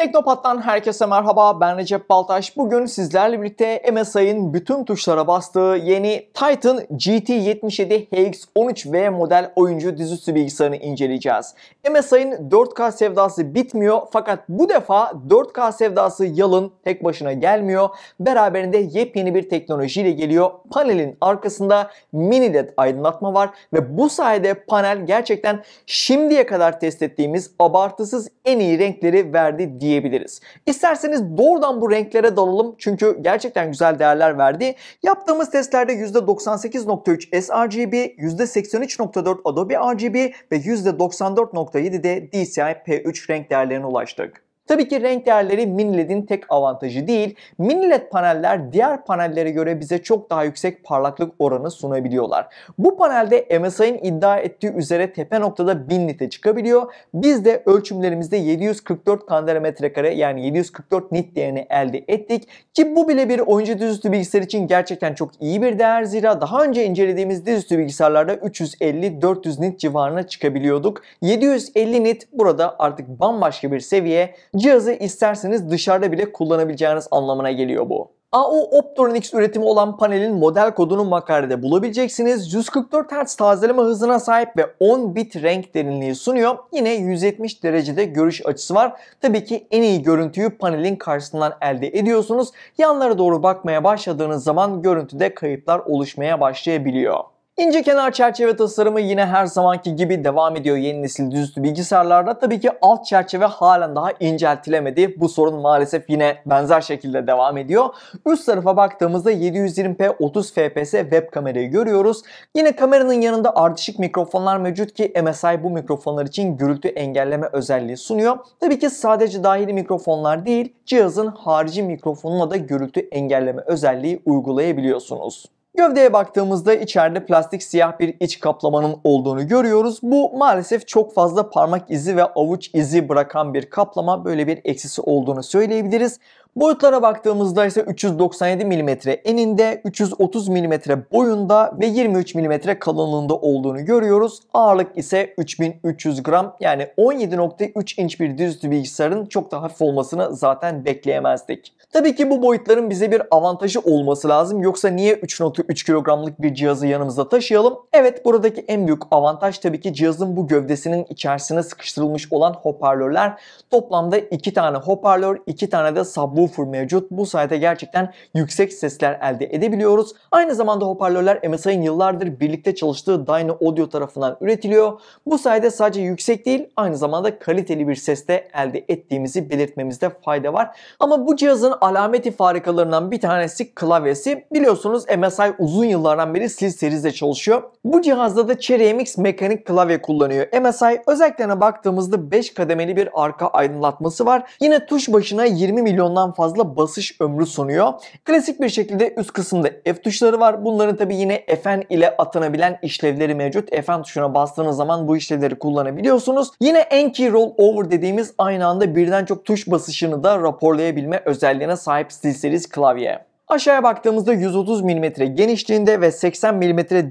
Teknopat'tan herkese merhaba ben Recep Baltaş. Bugün sizlerle birlikte MSI'ın bütün tuşlara bastığı yeni Titan GT77 HX13V model oyuncu dizüstü bilgisayarını inceleyeceğiz. MSI'ın 4K sevdası bitmiyor fakat bu defa 4K sevdası yalın tek başına gelmiyor. Beraberinde yepyeni bir teknolojiyle geliyor. Panelin arkasında mini led aydınlatma var ve bu sayede panel gerçekten şimdiye kadar test ettiğimiz abartısız en iyi renkleri verdi diye diyebiliriz. İsterseniz doğrudan bu renklere dalalım çünkü gerçekten güzel değerler verdi. Yaptığımız testlerde %98.3 sRGB, %83.4 Adobe RGB ve %94.7 de DCI-P3 renk değerlerine ulaştık. Tabii ki renk değerleri mini ledin tek avantajı değil. Mini led paneller diğer panellere göre bize çok daha yüksek parlaklık oranı sunabiliyorlar. Bu panelde MSI'nin iddia ettiği üzere tepe noktada 1000 nite çıkabiliyor. Biz de ölçümlerimizde 744 kandela metrekare yani 744 nit değerini elde ettik. Ki bu bile bir oyuncu dizüstü bilgisayar için gerçekten çok iyi bir değer. Zira daha önce incelediğimiz dizüstü bilgisayarlarda 350-400 nit civarına çıkabiliyorduk. 750 nit burada artık bambaşka bir seviye. Cihazı isterseniz dışarıda bile kullanabileceğiniz anlamına geliyor bu. AO Optronics üretimi olan panelin model kodunu makalede bulabileceksiniz. 144 Hz tazeleme hızına sahip ve 10 bit renk derinliği sunuyor. Yine 170 derecede görüş açısı var. Tabii ki en iyi görüntüyü panelin karşısından elde ediyorsunuz. Yanlara doğru bakmaya başladığınız zaman görüntüde kayıplar oluşmaya başlayabiliyor. İnce kenar çerçeve tasarımı yine her zamanki gibi devam ediyor yeni nesil dizüstü bilgisayarlarda. Tabii ki alt çerçeve halen daha inceltilemedi. Bu sorun maalesef yine benzer şekilde devam ediyor. Üst tarafa baktığımızda 720p 30 fps web kamerayı görüyoruz. Yine kameranın yanında ardışık mikrofonlar mevcut ki MSI bu mikrofonlar için gürültü engelleme özelliği sunuyor. Tabii ki sadece dahili mikrofonlar değil cihazın harici mikrofonuna da gürültü engelleme özelliği uygulayabiliyorsunuz. Gövdeye baktığımızda içeride plastik siyah bir iç kaplamanın olduğunu görüyoruz. Bu maalesef çok fazla parmak izi ve avuç izi bırakan bir kaplama böyle bir eksisi olduğunu söyleyebiliriz. Boyutlara baktığımızda ise 397 mm eninde, 330 mm boyunda ve 23 mm kalınlığında olduğunu görüyoruz. Ağırlık ise 3300 gram yani 17.3 inç bir dizüstü bilgisayarın çok daha hafif olmasını zaten bekleyemezdik. Tabii ki bu boyutların bize bir avantajı olması lazım. Yoksa niye 3.3 kilogramlık bir cihazı yanımızda taşıyalım? Evet buradaki en büyük avantaj tabii ki cihazın bu gövdesinin içerisine sıkıştırılmış olan hoparlörler. Toplamda 2 tane hoparlör, 2 tane de subwoofer subwoofer mevcut. Bu sayede gerçekten yüksek sesler elde edebiliyoruz. Aynı zamanda hoparlörler MSI'nin yıllardır birlikte çalıştığı Dyno Audio tarafından üretiliyor. Bu sayede sadece yüksek değil aynı zamanda kaliteli bir ses de elde ettiğimizi belirtmemizde fayda var. Ama bu cihazın alameti farikalarından bir tanesi klavyesi. Biliyorsunuz MSI uzun yıllardan beri Sil serizde çalışıyor. Bu cihazda da Cherry MX mekanik klavye kullanıyor. MSI özelliklerine baktığımızda 5 kademeli bir arka aydınlatması var. Yine tuş başına 20 milyondan fazla basış ömrü sunuyor. Klasik bir şekilde üst kısımda F tuşları var. Bunların tabi yine Fn ile atanabilen işlevleri mevcut. Fn tuşuna bastığınız zaman bu işlevleri kullanabiliyorsunuz. Yine Enki Over dediğimiz aynı anda birden çok tuş basışını da raporlayabilme özelliğine sahip SteelSeries klavye. Aşağıya baktığımızda 130 mm genişliğinde ve 80 mm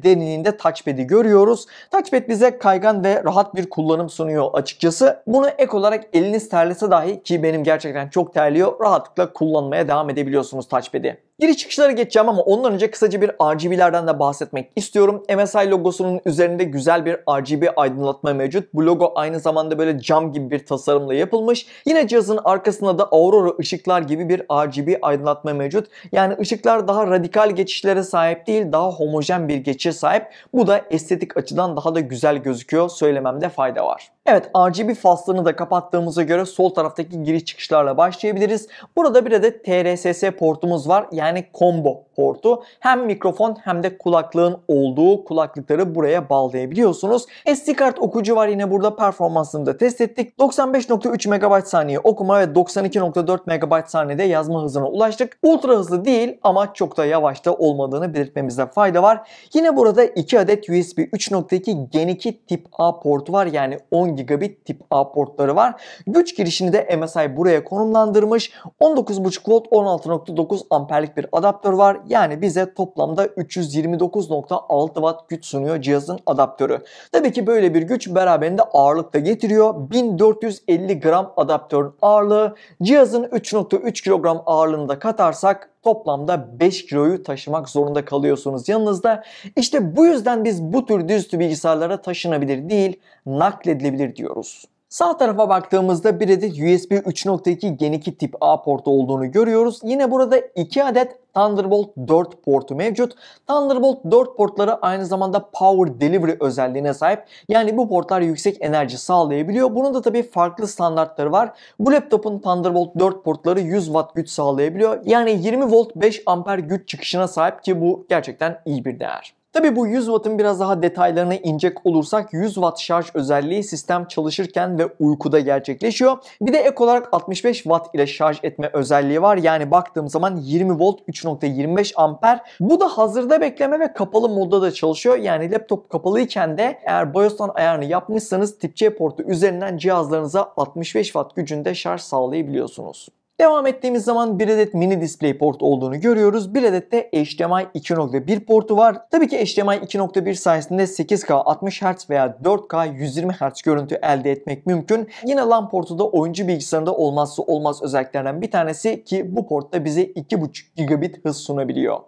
derinliğinde touchpad'i görüyoruz. Touchpad bize kaygan ve rahat bir kullanım sunuyor açıkçası. Bunu ek olarak eliniz terlese dahi ki benim gerçekten çok terliyor rahatlıkla kullanmaya devam edebiliyorsunuz touchpad'i. Giriş çıkışlara geçeceğim ama ondan önce kısaca bir RGB'lerden de bahsetmek istiyorum. MSI logosunun üzerinde güzel bir RGB aydınlatma mevcut. Bu logo aynı zamanda böyle cam gibi bir tasarımla yapılmış. Yine cihazın arkasında da Aurora ışıklar gibi bir RGB aydınlatma mevcut. Yani ışıklar daha radikal geçişlere sahip değil, daha homojen bir geçişe sahip. Bu da estetik açıdan daha da güzel gözüküyor söylememde fayda var. Evet RGB faslını da kapattığımıza göre sol taraftaki giriş çıkışlarla başlayabiliriz. Burada bir adet TRSS portumuz var. Yani yani combo portu. Hem mikrofon hem de kulaklığın olduğu kulaklıkları buraya bağlayabiliyorsunuz. SD kart okuyucu var yine burada performansını da test ettik. 95.3 MB saniye okuma ve 92.4 MB saniyede yazma hızına ulaştık. Ultra hızlı değil ama çok da yavaş da olmadığını belirtmemizde fayda var. Yine burada 2 adet USB 3.2 Gen 2 tip A portu var. Yani 10 gigabit tip A portları var. Güç girişini de MSI buraya konumlandırmış. 19.5 volt 16.9 amperlik bir bir adaptör var. Yani bize toplamda 329.6 Watt güç sunuyor cihazın adaptörü. Tabii ki böyle bir güç beraberinde ağırlık da getiriyor. 1450 gram adaptörün ağırlığı cihazın 3.3 kilogram ağırlığını da katarsak toplamda 5 kiloyu taşımak zorunda kalıyorsunuz yanınızda. İşte bu yüzden biz bu tür düz bilgisayarlara taşınabilir değil, nakledilebilir diyoruz. Sağ tarafa baktığımızda bir adet USB 3.2 Gen 2 tip A portu olduğunu görüyoruz. Yine burada 2 adet Thunderbolt 4 portu mevcut. Thunderbolt 4 portları aynı zamanda Power Delivery özelliğine sahip. Yani bu portlar yüksek enerji sağlayabiliyor. Bunun da tabii farklı standartları var. Bu laptopun Thunderbolt 4 portları 100 watt güç sağlayabiliyor. Yani 20 volt 5 amper güç çıkışına sahip ki bu gerçekten iyi bir değer. Tabi bu 100 Watt'ın biraz daha detaylarına inecek olursak 100 Watt şarj özelliği sistem çalışırken ve uykuda gerçekleşiyor. Bir de ek olarak 65 Watt ile şarj etme özelliği var. Yani baktığım zaman 20 volt 3.25 amper. Bu da hazırda bekleme ve kapalı modda da çalışıyor. Yani laptop kapalıyken de eğer BIOS'tan ayarını yapmışsanız tip C portu üzerinden cihazlarınıza 65 Watt gücünde şarj sağlayabiliyorsunuz. Devam ettiğimiz zaman bir adet mini display port olduğunu görüyoruz. Bir adet de HDMI 2.1 portu var. Tabii ki HDMI 2.1 sayesinde 8K 60 Hz veya 4K 120 Hz görüntü elde etmek mümkün. Yine LAN portu da oyuncu bilgisayarında olmazsa olmaz özelliklerden bir tanesi ki bu portta bize 2.5 gigabit hız sunabiliyor.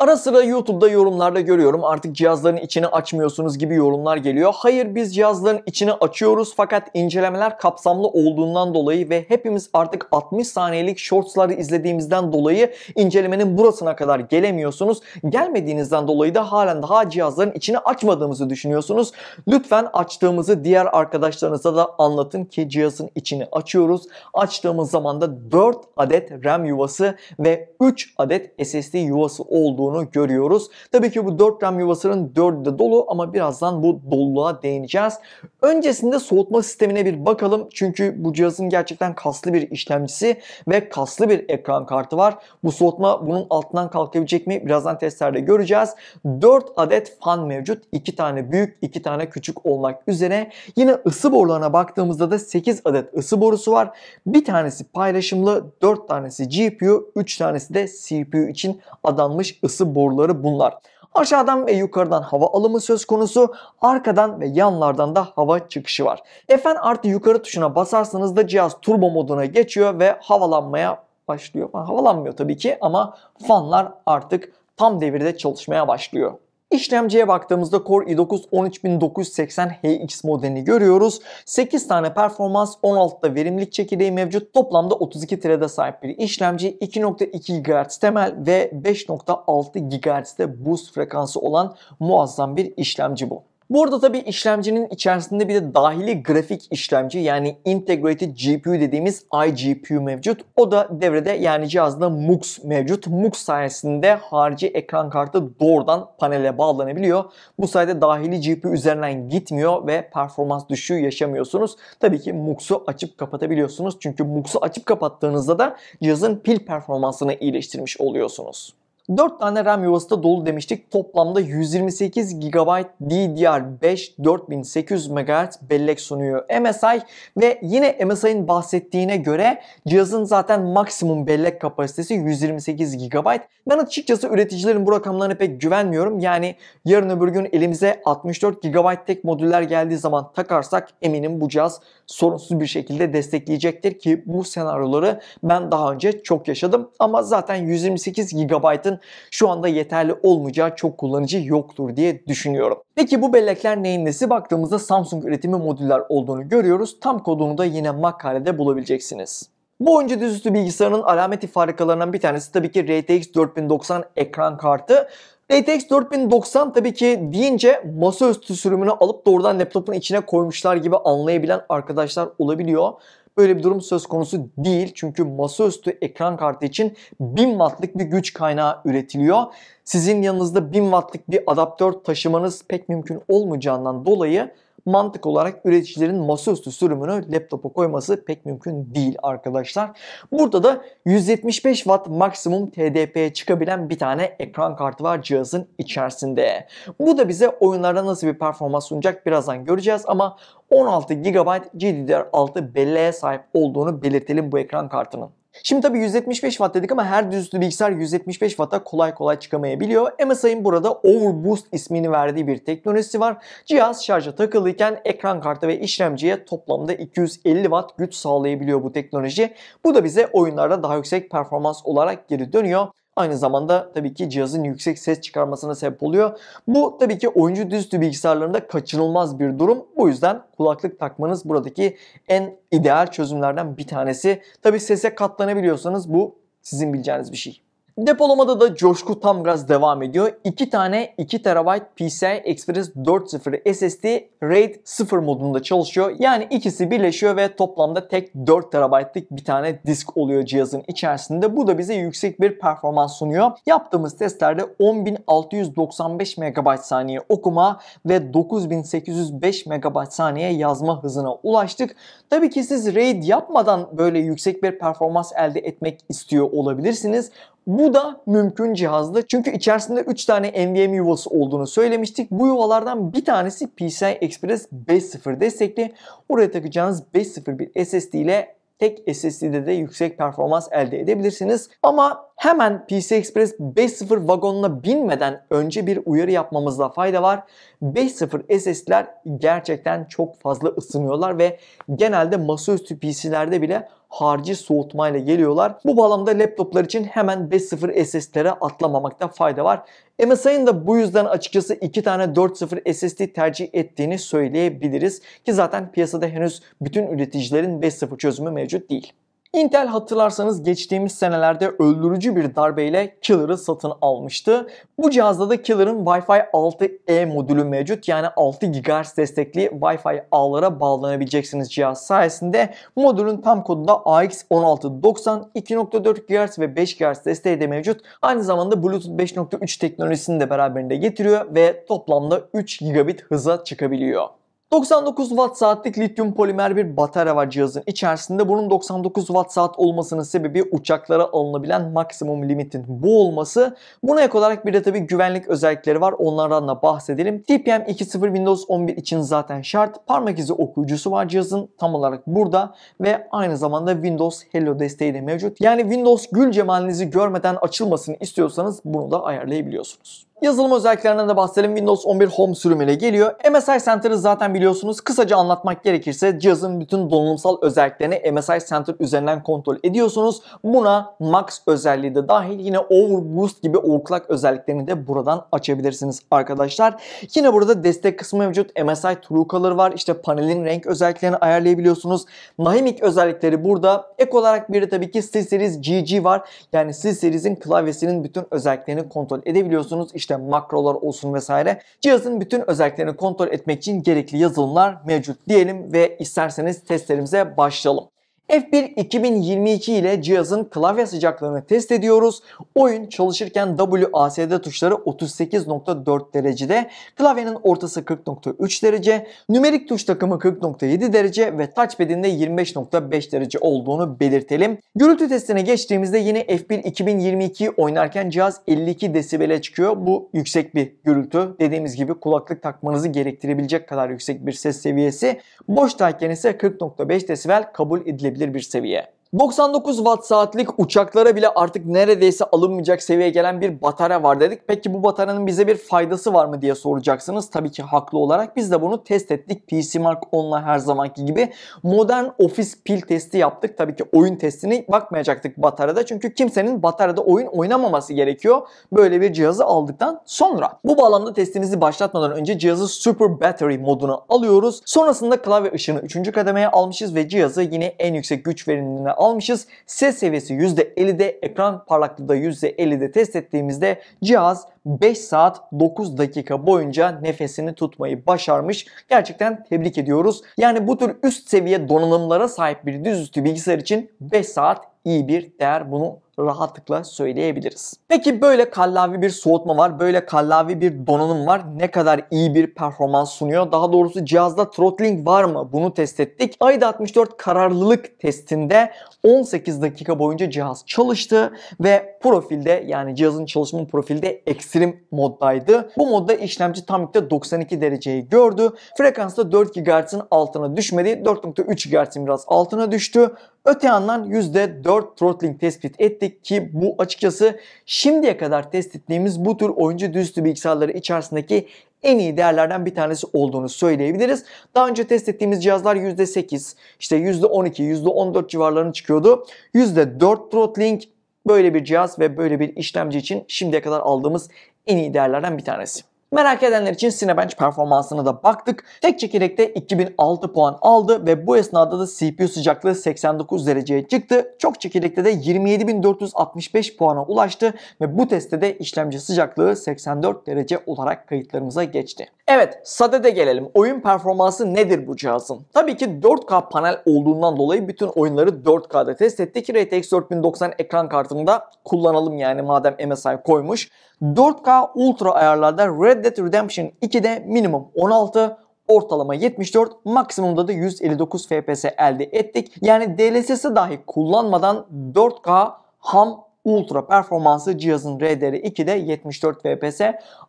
Ara sıra YouTube'da yorumlarda görüyorum artık cihazların içini açmıyorsunuz gibi yorumlar geliyor. Hayır biz cihazların içini açıyoruz fakat incelemeler kapsamlı olduğundan dolayı ve hepimiz artık 60 saniyelik shortsları izlediğimizden dolayı incelemenin burasına kadar gelemiyorsunuz. Gelmediğinizden dolayı da halen daha cihazların içini açmadığımızı düşünüyorsunuz. Lütfen açtığımızı diğer arkadaşlarınıza da anlatın ki cihazın içini açıyoruz. Açtığımız zaman da 4 adet RAM yuvası ve 3 adet SSD yuvası olduğunu olduğunu görüyoruz. Tabii ki bu 4 RAM yuvasının 4'ü de dolu ama birazdan bu doluluğa değineceğiz. Öncesinde soğutma sistemine bir bakalım. Çünkü bu cihazın gerçekten kaslı bir işlemcisi ve kaslı bir ekran kartı var. Bu soğutma bunun altından kalkabilecek mi? Birazdan testlerde göreceğiz. 4 adet fan mevcut. 2 tane büyük, 2 tane küçük olmak üzere. Yine ısı borularına baktığımızda da 8 adet ısı borusu var. Bir tanesi paylaşımlı, 4 tanesi GPU, 3 tanesi de CPU için adanmış ısı ısı boruları bunlar. Aşağıdan ve yukarıdan hava alımı söz konusu, arkadan ve yanlardan da hava çıkışı var. F'n artı yukarı tuşuna basarsanız da cihaz turbo moduna geçiyor ve havalanmaya başlıyor. Havalanmıyor tabii ki ama fanlar artık tam devirde çalışmaya başlıyor. İşlemciye baktığımızda Core i9 13980HX modelini görüyoruz. 8 tane performans, 16'da verimlilik çekirdeği mevcut. Toplamda 32 TRAD'e sahip bir işlemci. 2.2 GHz temel ve 5.6 GHz'de boost frekansı olan muazzam bir işlemci bu. Burada tabii işlemcinin içerisinde bir de dahili grafik işlemci yani Integrated GPU dediğimiz iGPU mevcut. O da devrede yani cihazda MUX mevcut. MUX sayesinde harici ekran kartı doğrudan panele bağlanabiliyor. Bu sayede dahili GPU üzerinden gitmiyor ve performans düşüğü yaşamıyorsunuz. Tabii ki MUX'u açıp kapatabiliyorsunuz. Çünkü MUX'u açıp kapattığınızda da cihazın pil performansını iyileştirmiş oluyorsunuz. 4 tane RAM yuvası da dolu demiştik. Toplamda 128 GB DDR5 4800 MHz bellek sunuyor MSI ve yine MSI'nin bahsettiğine göre cihazın zaten maksimum bellek kapasitesi 128 GB. Ben açıkçası üreticilerin bu rakamlarına pek güvenmiyorum. Yani yarın öbür gün elimize 64 GB tek modüller geldiği zaman takarsak eminim bu cihaz sorunsuz bir şekilde destekleyecektir ki bu senaryoları ben daha önce çok yaşadım. Ama zaten 128 GB'ın yüzden şu anda yeterli olmayacağı çok kullanıcı yoktur diye düşünüyorum. Peki bu bellekler neyin nesi? Baktığımızda Samsung üretimi modüller olduğunu görüyoruz. Tam kodunu da yine makalede bulabileceksiniz. Bu oyuncu dizüstü bilgisayarın alameti farikalarından bir tanesi tabii ki RTX 4090 ekran kartı. RTX 4090 tabii ki deyince masaüstü sürümünü alıp doğrudan laptopun içine koymuşlar gibi anlayabilen arkadaşlar olabiliyor öyle bir durum söz konusu değil. Çünkü masaüstü ekran kartı için 1000 wattlık bir güç kaynağı üretiliyor. Sizin yanınızda 1000 wattlık bir adaptör taşımanız pek mümkün olmayacağından dolayı mantık olarak üreticilerin masaüstü sürümünü laptopa koyması pek mümkün değil arkadaşlar. Burada da 175 Watt maksimum TDP'ye çıkabilen bir tane ekran kartı var cihazın içerisinde. Bu da bize oyunlarda nasıl bir performans sunacak birazdan göreceğiz ama 16 GB GDDR6 belleğe sahip olduğunu belirtelim bu ekran kartının. Şimdi tabii 175 watt dedik ama her düzlüklü bilgisayar 175 watt'a kolay kolay çıkamayabiliyor. MSI'ın burada Overboost ismini verdiği bir teknolojisi var. Cihaz şarja takılıyken ekran kartı ve işlemciye toplamda 250 watt güç sağlayabiliyor bu teknoloji. Bu da bize oyunlarda daha yüksek performans olarak geri dönüyor. Aynı zamanda tabii ki cihazın yüksek ses çıkarmasına sebep oluyor. Bu tabii ki oyuncu dizüstü bilgisayarlarında kaçınılmaz bir durum. Bu yüzden kulaklık takmanız buradaki en ideal çözümlerden bir tanesi. Tabii sese katlanabiliyorsanız bu sizin bileceğiniz bir şey. Depolamada da coşku tam gaz devam ediyor. 2 tane 2 TB PCI Express 4.0 SSD RAID 0 modunda çalışıyor. Yani ikisi birleşiyor ve toplamda tek 4 TB'lık bir tane disk oluyor cihazın içerisinde. Bu da bize yüksek bir performans sunuyor. Yaptığımız testlerde 10695 MB saniye okuma ve 9805 MB saniye yazma hızına ulaştık. Tabii ki siz RAID yapmadan böyle yüksek bir performans elde etmek istiyor olabilirsiniz. Bu da mümkün cihazdı. Çünkü içerisinde 3 tane NVMe yuvası olduğunu söylemiştik. Bu yuvalardan bir tanesi PCI Express 5.0 destekli. Oraya takacağınız 5.0 bir SSD ile tek SSD'de de yüksek performans elde edebilirsiniz. Ama hemen PC Express 5.0 vagonuna binmeden önce bir uyarı yapmamızda fayda var. 5.0 SSD'ler gerçekten çok fazla ısınıyorlar ve genelde masaüstü PC'lerde bile harcı soğutmayla geliyorlar. Bu bağlamda laptoplar için hemen 5.0 SSD'lere atlamamakta fayda var. MSI'ın da bu yüzden açıkçası 2 tane 4.0 SSD tercih ettiğini söyleyebiliriz ki zaten piyasada henüz bütün üreticilerin 5.0 çözümü mevcut değil. Intel hatırlarsanız geçtiğimiz senelerde öldürücü bir darbeyle Killer'ı satın almıştı. Bu cihazda da Killer'ın Wi-Fi 6E modülü mevcut. Yani 6 GHz destekli Wi-Fi ağlara bağlanabileceksiniz cihaz sayesinde. Modülün tam kodu da AX1690, 2.4 GHz ve 5 GHz desteği de mevcut. Aynı zamanda Bluetooth 5.3 teknolojisini de beraberinde getiriyor ve toplamda 3 gigabit hıza çıkabiliyor. 99 watt saatlik lityum polimer bir batarya var cihazın içerisinde. Bunun 99 watt saat olmasının sebebi uçaklara alınabilen maksimum limitin bu olması. Buna ek olarak bir de tabi güvenlik özellikleri var. Onlardan da bahsedelim. TPM 2.0 Windows 11 için zaten şart. Parmak izi okuyucusu var cihazın tam olarak burada ve aynı zamanda Windows Hello desteği de mevcut. Yani Windows gül cemalinizi görmeden açılmasını istiyorsanız bunu da ayarlayabiliyorsunuz. Yazılım özelliklerinden de bahsedelim. Windows 11 Home sürümüne geliyor. MSI Center'ı zaten biliyorsunuz. Kısaca anlatmak gerekirse cihazın bütün donanımsal özelliklerini MSI Center üzerinden kontrol ediyorsunuz. Buna Max özelliği de dahil yine Overboost gibi overclock özelliklerini de buradan açabilirsiniz arkadaşlar. Yine burada destek kısmı mevcut. MSI True Color var. İşte panelin renk özelliklerini ayarlayabiliyorsunuz. Nahimic özellikleri burada. Ek olarak bir de tabii ki C-Series GG var. Yani C-Series'in klavyesinin bütün özelliklerini kontrol edebiliyorsunuz. İşte işte makrolar olsun vesaire. Cihazın bütün özelliklerini kontrol etmek için gerekli yazılımlar mevcut diyelim ve isterseniz testlerimize başlayalım. F1 2022 ile cihazın klavye sıcaklığını test ediyoruz. Oyun çalışırken WASD tuşları 38.4 derecede, klavyenin ortası 40.3 derece, nümerik tuş takımı 40.7 derece ve touchpad'in de 25.5 derece olduğunu belirtelim. Gürültü testine geçtiğimizde yine F1 2022 oynarken cihaz 52 desibele çıkıyor. Bu yüksek bir gürültü. Dediğimiz gibi kulaklık takmanızı gerektirebilecek kadar yüksek bir ses seviyesi. Boştayken ise 40.5 desibel kabul edilebilir edilebilir bir seviye. 99 watt saatlik uçaklara bile artık neredeyse alınmayacak seviyeye gelen bir batarya var dedik. Peki bu bataryanın bize bir faydası var mı diye soracaksınız. Tabii ki haklı olarak biz de bunu test ettik. PC Mark Online her zamanki gibi modern ofis pil testi yaptık. Tabii ki oyun testini bakmayacaktık bataryada. Çünkü kimsenin bataryada oyun oynamaması gerekiyor. Böyle bir cihazı aldıktan sonra. Bu bağlamda testinizi başlatmadan önce cihazı Super Battery moduna alıyoruz. Sonrasında klavye ışını 3. kademeye almışız ve cihazı yine en yüksek güç verimliliğine almışız. Ses seviyesi %50'de, ekran parlaklığı da %50'de test ettiğimizde cihaz 5 saat 9 dakika boyunca nefesini tutmayı başarmış. Gerçekten tebrik ediyoruz. Yani bu tür üst seviye donanımlara sahip bir düzüstü bilgisayar için 5 saat iyi bir değer. Bunu rahatlıkla söyleyebiliriz. Peki böyle kallavi bir soğutma var, böyle kallavi bir donanım var. Ne kadar iyi bir performans sunuyor? Daha doğrusu cihazda throttling var mı? Bunu test ettik. AIDA 64 kararlılık testinde 18 dakika boyunca cihaz çalıştı ve profilde yani cihazın çalışma profilde ekstrem moddaydı. Bu modda işlemci tam yükte 92 dereceyi gördü. Frekans da 4 GHz'in altına düşmedi. 4.3 GHz'in biraz altına düştü. Öte yandan %4 throttling tespit etti ettik ki bu açıkçası şimdiye kadar test ettiğimiz bu tür oyuncu dizüstü bilgisayarları içerisindeki en iyi değerlerden bir tanesi olduğunu söyleyebiliriz. Daha önce test ettiğimiz cihazlar %8, işte %12, %14 civarlarını çıkıyordu. %4 throttling böyle bir cihaz ve böyle bir işlemci için şimdiye kadar aldığımız en iyi değerlerden bir tanesi. Merak edenler için Cinebench performansına da baktık. Tek çekirdekte 2006 puan aldı ve bu esnada da CPU sıcaklığı 89 dereceye çıktı. Çok çekirdekte de 27465 puana ulaştı ve bu testte de işlemci sıcaklığı 84 derece olarak kayıtlarımıza geçti. Evet, SADE'de gelelim. Oyun performansı nedir bu cihazın? Tabii ki 4K panel olduğundan dolayı bütün oyunları 4K'da test ettik. RTX 4090 ekran kartında kullanalım yani madem MSI koymuş. 4K Ultra ayarlarda Red Red Dead Redemption 2'de minimum 16, ortalama 74, maksimumda da 159 FPS elde ettik. Yani DLSS'i dahi kullanmadan 4K ham ultra performanslı cihazın RDR2'de 74 FPS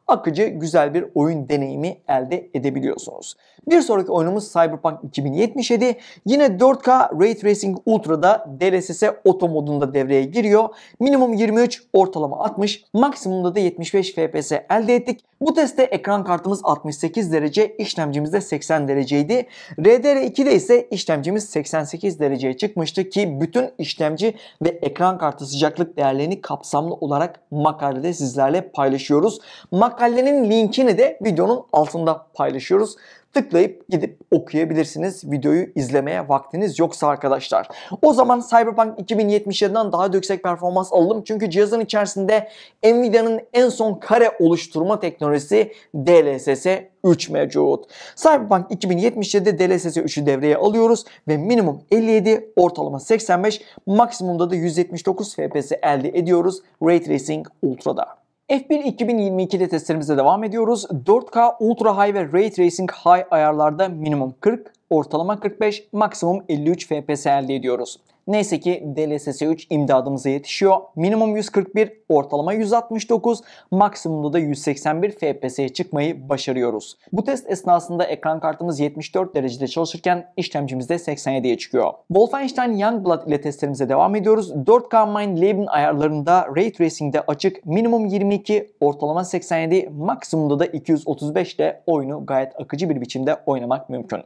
akıcı güzel bir oyun deneyimi elde edebiliyorsunuz. Bir sonraki oyunumuz Cyberpunk 2077. Yine 4K Ray Tracing Ultra'da DLSS Auto modunda devreye giriyor. Minimum 23, ortalama 60, maksimumda da 75 FPS elde ettik. Bu testte ekran kartımız 68 derece, işlemcimiz de 80 dereceydi. RDR2'de ise işlemcimiz 88 dereceye çıkmıştı ki bütün işlemci ve ekran kartı sıcaklık değerleri haberlerini kapsamlı olarak makalede sizlerle paylaşıyoruz. Makalenin linkini de videonun altında paylaşıyoruz tıklayıp gidip okuyabilirsiniz. Videoyu izlemeye vaktiniz yoksa arkadaşlar. O zaman Cyberpunk 2077'den daha yüksek performans alalım. Çünkü cihazın içerisinde Nvidia'nın en son kare oluşturma teknolojisi DLSS 3 mevcut. Cyberpunk 2077'de DLSS 3'ü devreye alıyoruz ve minimum 57, ortalama 85, maksimumda da 179 FPS elde ediyoruz Ray Tracing Ultra'da. F1 2022'de testlerimize devam ediyoruz. 4K Ultra High ve Ray Tracing High ayarlarda minimum 40, ortalama 45, maksimum 53 FPS elde ediyoruz. Neyse ki DLSS 3 imdadımıza yetişiyor. Minimum 141, ortalama 169, maksimumda da 181 FPS'ye çıkmayı başarıyoruz. Bu test esnasında ekran kartımız 74 derecede çalışırken işlemcimiz de 87'ye çıkıyor. Wolfenstein Youngblood ile testlerimize devam ediyoruz. 4K Mind Leben ayarlarında Ray Tracing'de açık minimum 22, ortalama 87, maksimumda da 235 ile oyunu gayet akıcı bir biçimde oynamak mümkün.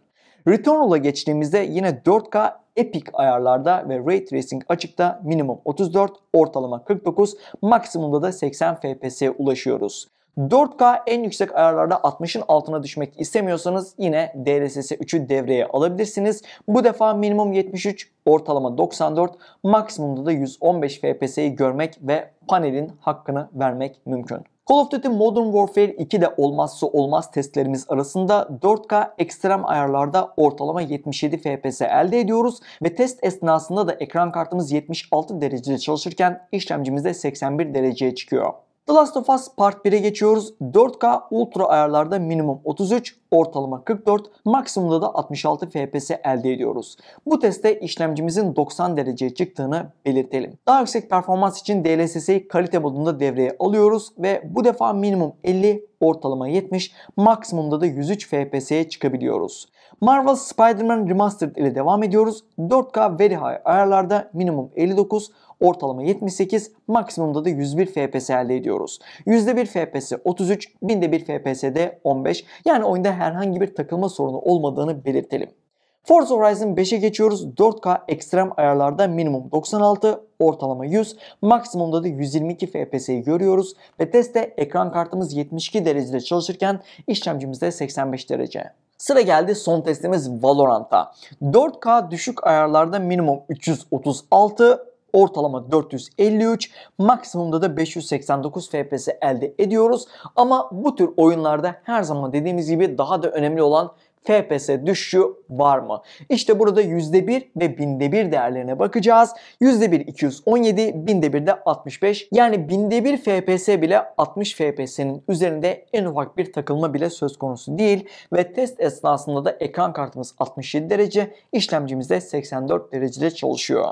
Returnal'a geçtiğimizde yine 4K Epic ayarlarda ve Ray Tracing açıkta minimum 34, ortalama 49, maksimumda da 80 FPS'ye ulaşıyoruz. 4K en yüksek ayarlarda 60'ın altına düşmek istemiyorsanız yine DLSS 3'ü devreye alabilirsiniz. Bu defa minimum 73, ortalama 94, maksimumda da 115 FPS'yi görmek ve panelin hakkını vermek mümkün. Call of Duty Modern Warfare 2 de olmazsa olmaz testlerimiz arasında 4K ekstrem ayarlarda ortalama 77 FPS elde ediyoruz ve test esnasında da ekran kartımız 76 derecede çalışırken işlemcimiz de 81 dereceye çıkıyor. The Last of Us Part 1'e geçiyoruz. 4K ultra ayarlarda minimum 33, ortalama 44, maksimumda da 66 FPS elde ediyoruz. Bu testte işlemcimizin 90 dereceye çıktığını belirtelim. Daha yüksek performans için DLSS'yi kalite modunda devreye alıyoruz ve bu defa minimum 50 ortalama 70, maksimumda da 103 FPS'ye çıkabiliyoruz. Marvel Spider-Man Remastered ile devam ediyoruz. 4K Very High ayarlarda minimum 59, Ortalama 78, maksimumda da 101 FPS elde ediyoruz. %1 FPS 33, binde 1 FPS de 15. Yani oyunda herhangi bir takılma sorunu olmadığını belirtelim. Forza Horizon 5'e geçiyoruz. 4K ekstrem ayarlarda minimum 96, ortalama 100, maksimumda da 122 FPS'yi görüyoruz. Ve testte ekran kartımız 72 derecede çalışırken işlemcimiz de 85 derece. Sıra geldi son testimiz Valorant'a. 4K düşük ayarlarda minimum 336, ortalama 453, maksimumda da 589 FPS elde ediyoruz. Ama bu tür oyunlarda her zaman dediğimiz gibi daha da önemli olan FPS düşüşü var mı? İşte burada %1 ve binde 1 değerlerine bakacağız. %1 217, binde 1 de 65. Yani binde 1 FPS bile 60 FPS'nin üzerinde en ufak bir takılma bile söz konusu değil. Ve test esnasında da ekran kartımız 67 derece, işlemcimiz de 84 derecede çalışıyor.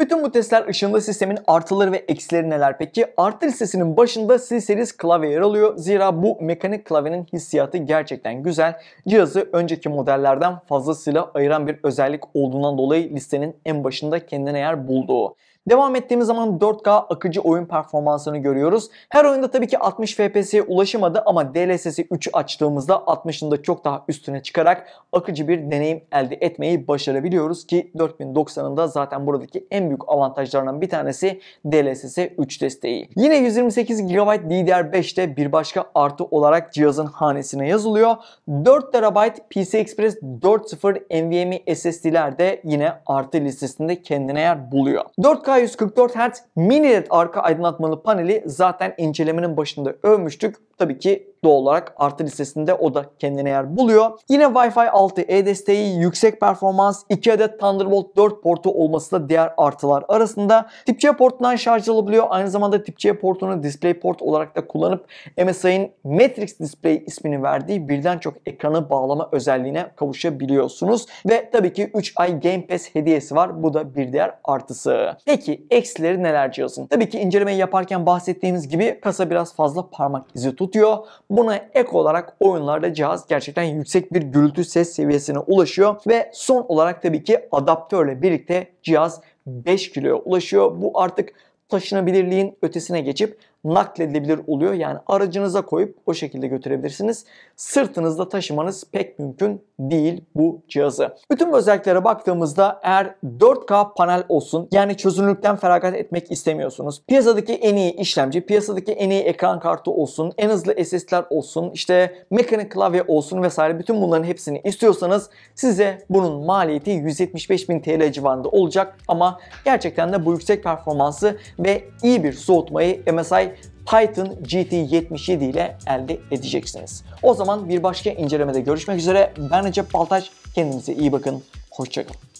Bütün bu testler ışığında sistemin artıları ve eksileri neler peki? Artı listesinin başında C-Series klavye yer alıyor. Zira bu mekanik klavyenin hissiyatı gerçekten güzel. Cihazı önceki modellerden fazlasıyla ayıran bir özellik olduğundan dolayı listenin en başında kendine yer bulduğu. Devam ettiğimiz zaman 4K akıcı oyun performansını görüyoruz. Her oyunda tabii ki 60 FPS'ye ulaşamadı ama DLSS'i 3'ü açtığımızda 60'ın da çok daha üstüne çıkarak akıcı bir deneyim elde etmeyi başarabiliyoruz ki 4090'ın da zaten buradaki en büyük avantajlarından bir tanesi DLSS 3 desteği. Yine 128 GB DDR5'te bir başka artı olarak cihazın hanesine yazılıyor. 4 TB PCI Express 4.0 NVMe SSD'ler de yine artı listesinde kendine yer buluyor. 4K 144 Hz mini LED arka aydınlatmalı paneli zaten incelemenin başında övmüştük. Tabii ki doğal olarak artı listesinde o da kendine yer buluyor. Yine Wi-Fi 6E desteği, yüksek performans, 2 adet Thunderbolt 4 portu olması da diğer artılar arasında. Tip-C portundan şarj alabiliyor. Aynı zamanda Tip-C portunu DisplayPort olarak da kullanıp MSI'nin Matrix Display ismini verdiği birden çok ekranı bağlama özelliğine kavuşabiliyorsunuz. Ve tabii ki 3 ay Game Pass hediyesi var. Bu da bir diğer artısı. Peki Peki eksileri neler cihazın? Tabii ki incelemeyi yaparken bahsettiğimiz gibi kasa biraz fazla parmak izi tutuyor. Buna ek olarak oyunlarda cihaz gerçekten yüksek bir gürültü ses seviyesine ulaşıyor ve son olarak tabii ki adaptörle birlikte cihaz 5 kiloya ulaşıyor. Bu artık taşınabilirliğin ötesine geçip nakledilebilir oluyor. Yani aracınıza koyup o şekilde götürebilirsiniz. Sırtınızda taşımanız pek mümkün değil bu cihazı. Bütün özelliklere baktığımızda eğer 4K panel olsun yani çözünürlükten feragat etmek istemiyorsunuz. Piyasadaki en iyi işlemci, piyasadaki en iyi ekran kartı olsun, en hızlı SSD'ler olsun, işte mekanik klavye olsun vesaire bütün bunların hepsini istiyorsanız size bunun maliyeti 175.000 TL civarında olacak ama gerçekten de bu yüksek performansı ve iyi bir soğutmayı MSI Python GT77 ile elde edeceksiniz. O zaman bir başka incelemede görüşmek üzere. Ben Recep Baltaş. Kendinize iyi bakın. Hoşçakalın.